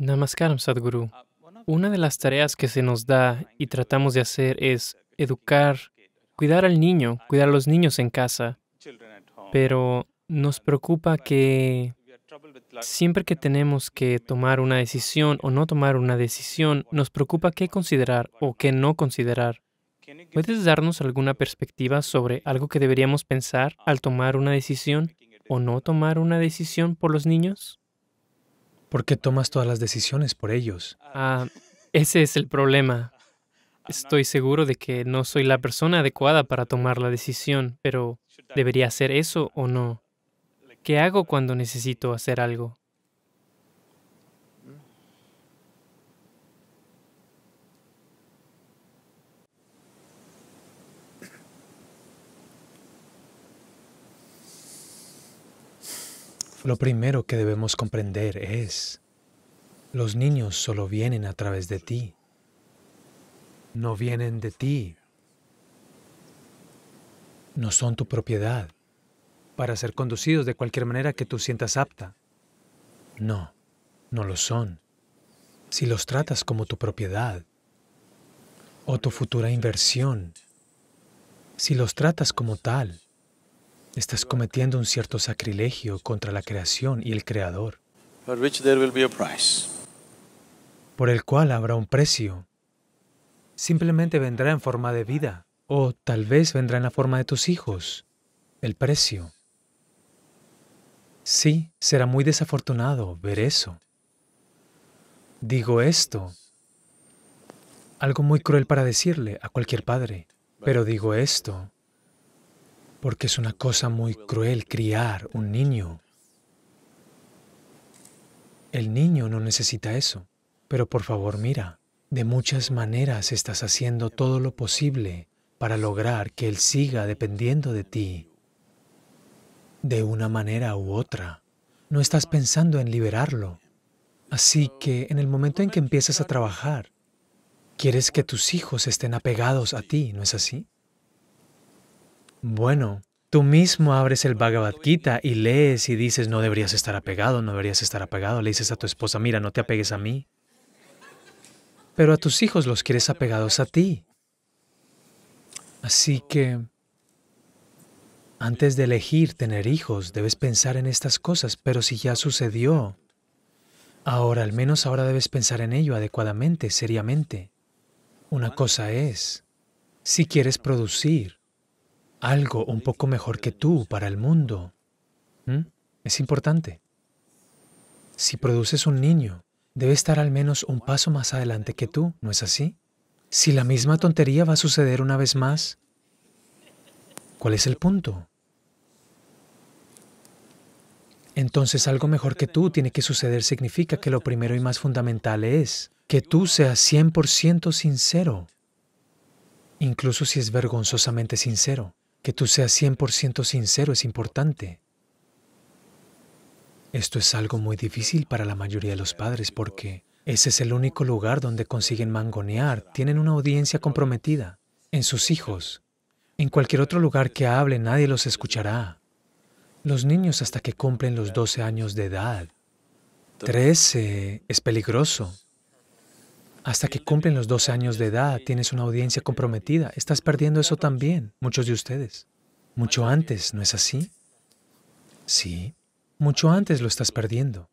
Namaskaram, Sadhguru. Una de las tareas que se nos da y tratamos de hacer es educar, cuidar al niño, cuidar a los niños en casa. Pero nos preocupa que siempre que tenemos que tomar una decisión o no tomar una decisión, nos preocupa qué considerar o qué no considerar. ¿Puedes darnos alguna perspectiva sobre algo que deberíamos pensar al tomar una decisión o no tomar una decisión por los niños? ¿Por qué tomas todas las decisiones por ellos? Ah, ese es el problema. Estoy seguro de que no soy la persona adecuada para tomar la decisión, pero ¿debería hacer eso o no? ¿Qué hago cuando necesito hacer algo? Lo primero que debemos comprender es, los niños solo vienen a través de ti, no vienen de ti, no son tu propiedad para ser conducidos de cualquier manera que tú sientas apta. No, no lo son. Si los tratas como tu propiedad o tu futura inversión, si los tratas como tal, Estás cometiendo un cierto sacrilegio contra la creación y el Creador, por el cual habrá un precio. Simplemente vendrá en forma de vida, o tal vez vendrá en la forma de tus hijos, el precio. Sí, será muy desafortunado ver eso. Digo esto, algo muy cruel para decirle a cualquier padre, pero digo esto porque es una cosa muy cruel criar un niño. El niño no necesita eso, pero por favor mira, de muchas maneras estás haciendo todo lo posible para lograr que él siga dependiendo de ti, de una manera u otra. No estás pensando en liberarlo. Así que en el momento en que empiezas a trabajar, quieres que tus hijos estén apegados a ti, ¿no es así? Bueno, tú mismo abres el Bhagavad Gita y lees y dices, no deberías estar apegado, no deberías estar apegado. Le dices a tu esposa, mira, no te apegues a mí. Pero a tus hijos los quieres apegados a ti. Así que, antes de elegir tener hijos, debes pensar en estas cosas, pero si ya sucedió, ahora al menos ahora debes pensar en ello adecuadamente, seriamente. Una cosa es, si quieres producir, algo un poco mejor que tú para el mundo. ¿Mm? Es importante. Si produces un niño, debe estar al menos un paso más adelante que tú, ¿no es así? Si la misma tontería va a suceder una vez más, ¿cuál es el punto? Entonces algo mejor que tú tiene que suceder significa que lo primero y más fundamental es que tú seas 100% sincero, incluso si es vergonzosamente sincero. Que tú seas 100% sincero es importante. Esto es algo muy difícil para la mayoría de los padres porque ese es el único lugar donde consiguen mangonear, tienen una audiencia comprometida, en sus hijos. En cualquier otro lugar que hable nadie los escuchará. Los niños hasta que cumplen los 12 años de edad. 13 es peligroso. Hasta que cumplen los dos años de edad, tienes una audiencia comprometida. Estás perdiendo eso también, muchos de ustedes. Mucho antes, ¿no es así? Sí, mucho antes lo estás perdiendo.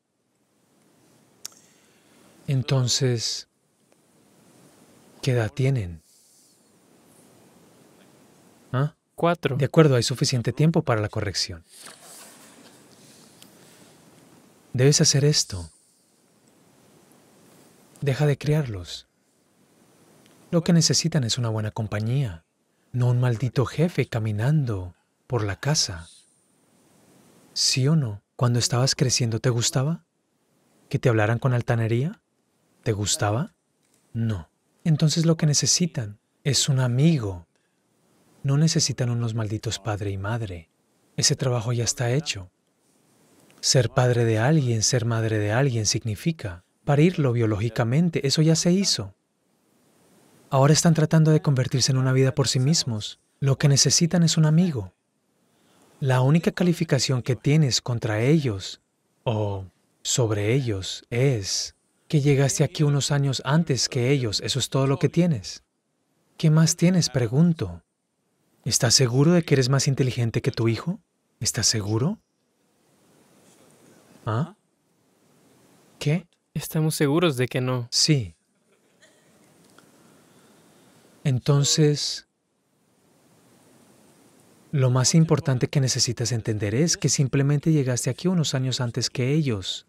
Entonces, ¿qué edad tienen? ¿Ah? Cuatro. De acuerdo, hay suficiente tiempo para la corrección. Debes hacer esto. Deja de criarlos. Lo que necesitan es una buena compañía, no un maldito jefe caminando por la casa. ¿Sí o no? Cuando estabas creciendo, ¿te gustaba? ¿Que te hablaran con altanería? ¿Te gustaba? No. Entonces lo que necesitan es un amigo. No necesitan unos malditos padre y madre. Ese trabajo ya está hecho. Ser padre de alguien, ser madre de alguien significa parirlo biológicamente, eso ya se hizo. Ahora están tratando de convertirse en una vida por sí mismos. Lo que necesitan es un amigo. La única calificación que tienes contra ellos o sobre ellos es que llegaste aquí unos años antes que ellos. Eso es todo lo que tienes. ¿Qué más tienes? Pregunto. ¿Estás seguro de que eres más inteligente que tu hijo? ¿Estás seguro? ¿Ah? Estamos seguros de que no. Sí. Entonces, lo más importante que necesitas entender es que simplemente llegaste aquí unos años antes que ellos.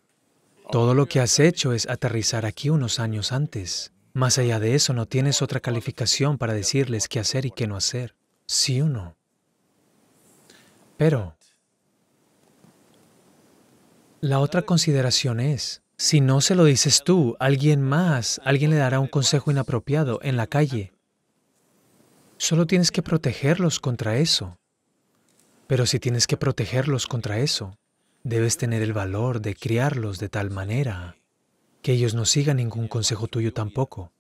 Todo lo que has hecho es aterrizar aquí unos años antes. Más allá de eso, no tienes otra calificación para decirles qué hacer y qué no hacer. Sí o no. Pero, la otra consideración es, si no se lo dices tú, alguien más, alguien le dará un consejo inapropiado en la calle. Solo tienes que protegerlos contra eso. Pero si tienes que protegerlos contra eso, debes tener el valor de criarlos de tal manera que ellos no sigan ningún consejo tuyo tampoco.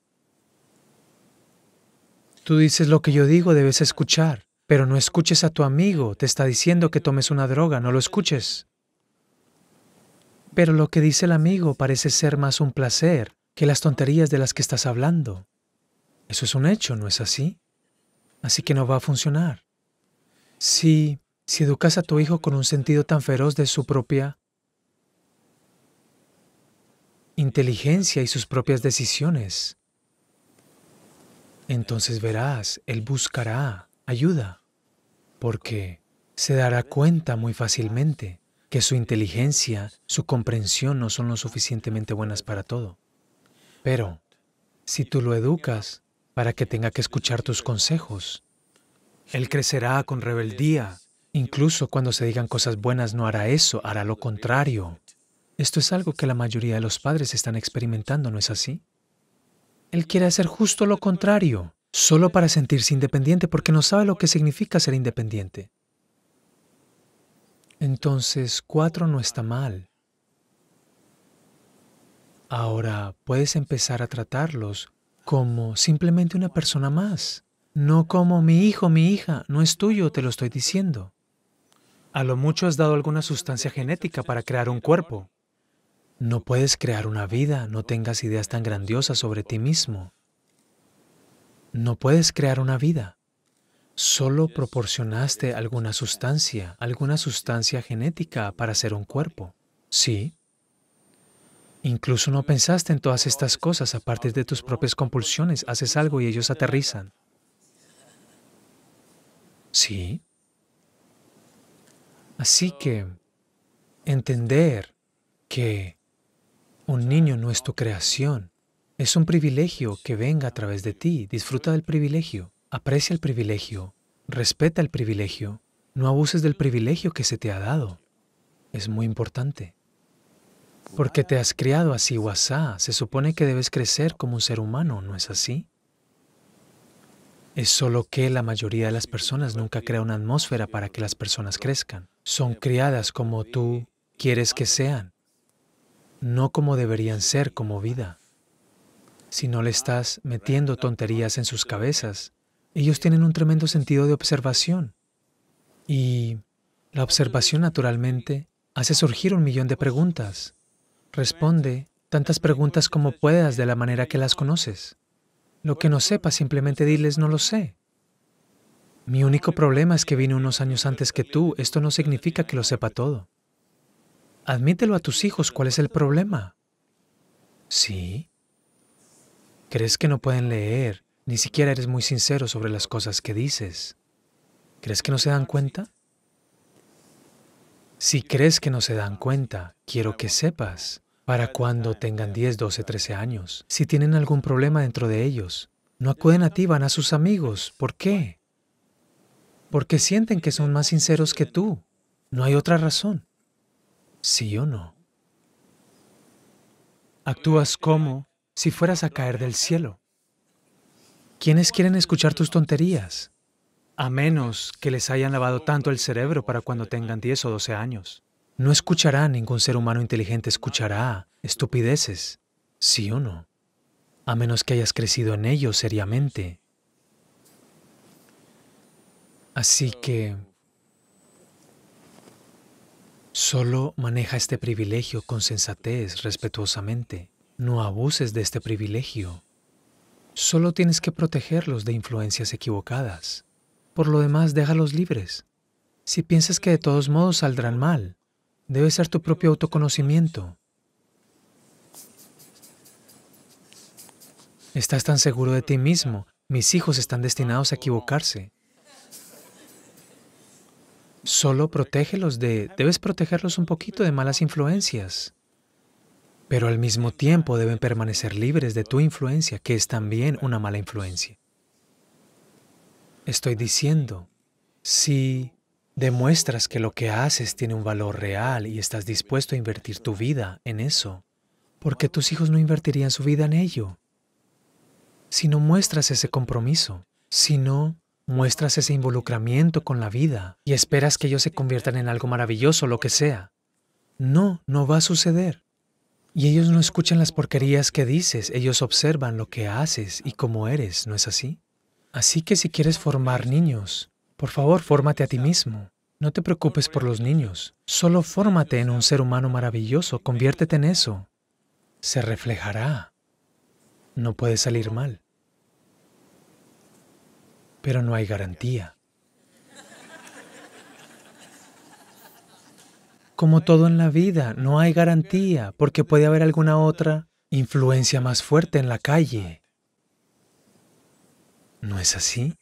Tú dices lo que yo digo, debes escuchar, pero no escuches a tu amigo, te está diciendo que tomes una droga, no lo escuches. Pero lo que dice el amigo parece ser más un placer que las tonterías de las que estás hablando. Eso es un hecho, ¿no es así? Así que no va a funcionar. Si, si educas a tu hijo con un sentido tan feroz de su propia inteligencia y sus propias decisiones, entonces verás, él buscará ayuda, porque se dará cuenta muy fácilmente que su inteligencia, su comprensión no son lo suficientemente buenas para todo. Pero si tú lo educas para que tenga que escuchar tus consejos, él crecerá con rebeldía. Incluso cuando se digan cosas buenas no hará eso, hará lo contrario. Esto es algo que la mayoría de los padres están experimentando, ¿no es así? Él quiere hacer justo lo contrario, solo para sentirse independiente porque no sabe lo que significa ser independiente. Entonces, cuatro no está mal. Ahora puedes empezar a tratarlos como simplemente una persona más, no como mi hijo, mi hija, no es tuyo, te lo estoy diciendo. A lo mucho has dado alguna sustancia genética para crear un cuerpo. No puedes crear una vida, no tengas ideas tan grandiosas sobre ti mismo. No puedes crear una vida solo proporcionaste alguna sustancia, alguna sustancia genética para ser un cuerpo. Sí. Incluso no pensaste en todas estas cosas aparte de tus propias compulsiones. Haces algo y ellos aterrizan. Sí. Así que entender que un niño no es tu creación es un privilegio que venga a través de ti. Disfruta del privilegio. Aprecia el privilegio, respeta el privilegio, no abuses del privilegio que se te ha dado. Es muy importante. Porque te has criado así, Wasá. Se supone que debes crecer como un ser humano, ¿no es así? Es solo que la mayoría de las personas nunca crea una atmósfera para que las personas crezcan. Son criadas como tú quieres que sean, no como deberían ser como vida. Si no le estás metiendo tonterías en sus cabezas, ellos tienen un tremendo sentido de observación y la observación naturalmente hace surgir un millón de preguntas. Responde tantas preguntas como puedas de la manera que las conoces. Lo que no sepa, simplemente diles no lo sé. Mi único problema es que vine unos años antes que tú, esto no significa que lo sepa todo. Admítelo a tus hijos, ¿cuál es el problema? Sí. ¿Crees que no pueden leer ni siquiera eres muy sincero sobre las cosas que dices. ¿Crees que no se dan cuenta? Si crees que no se dan cuenta, quiero que sepas para cuando tengan 10, 12, 13 años. Si tienen algún problema dentro de ellos, no acuden a ti, van a sus amigos. ¿Por qué? Porque sienten que son más sinceros que tú. No hay otra razón. ¿Sí o no? Actúas como si fueras a caer del cielo. ¿Quiénes quieren escuchar tus tonterías? A menos que les hayan lavado tanto el cerebro para cuando tengan 10 o 12 años. No escuchará, ningún ser humano inteligente escuchará estupideces, sí o no, a menos que hayas crecido en ello seriamente. Así que solo maneja este privilegio con sensatez, respetuosamente. No abuses de este privilegio. Solo tienes que protegerlos de influencias equivocadas. Por lo demás, déjalos libres. Si piensas que de todos modos saldrán mal, debe ser tu propio autoconocimiento. Estás tan seguro de ti mismo, mis hijos están destinados a equivocarse. Solo protégelos de, debes protegerlos un poquito de malas influencias pero al mismo tiempo deben permanecer libres de tu influencia, que es también una mala influencia. Estoy diciendo, si demuestras que lo que haces tiene un valor real y estás dispuesto a invertir tu vida en eso, porque tus hijos no invertirían su vida en ello? Si no muestras ese compromiso, si no muestras ese involucramiento con la vida y esperas que ellos se conviertan en algo maravilloso, lo que sea, no, no va a suceder. Y ellos no escuchan las porquerías que dices, ellos observan lo que haces y cómo eres, ¿no es así? Así que si quieres formar niños, por favor, fórmate a ti mismo. No te preocupes por los niños, solo fórmate en un ser humano maravilloso, conviértete en eso. Se reflejará. No puede salir mal. Pero no hay garantía. Como todo en la vida, no hay garantía porque puede haber alguna otra influencia más fuerte en la calle. ¿No es así?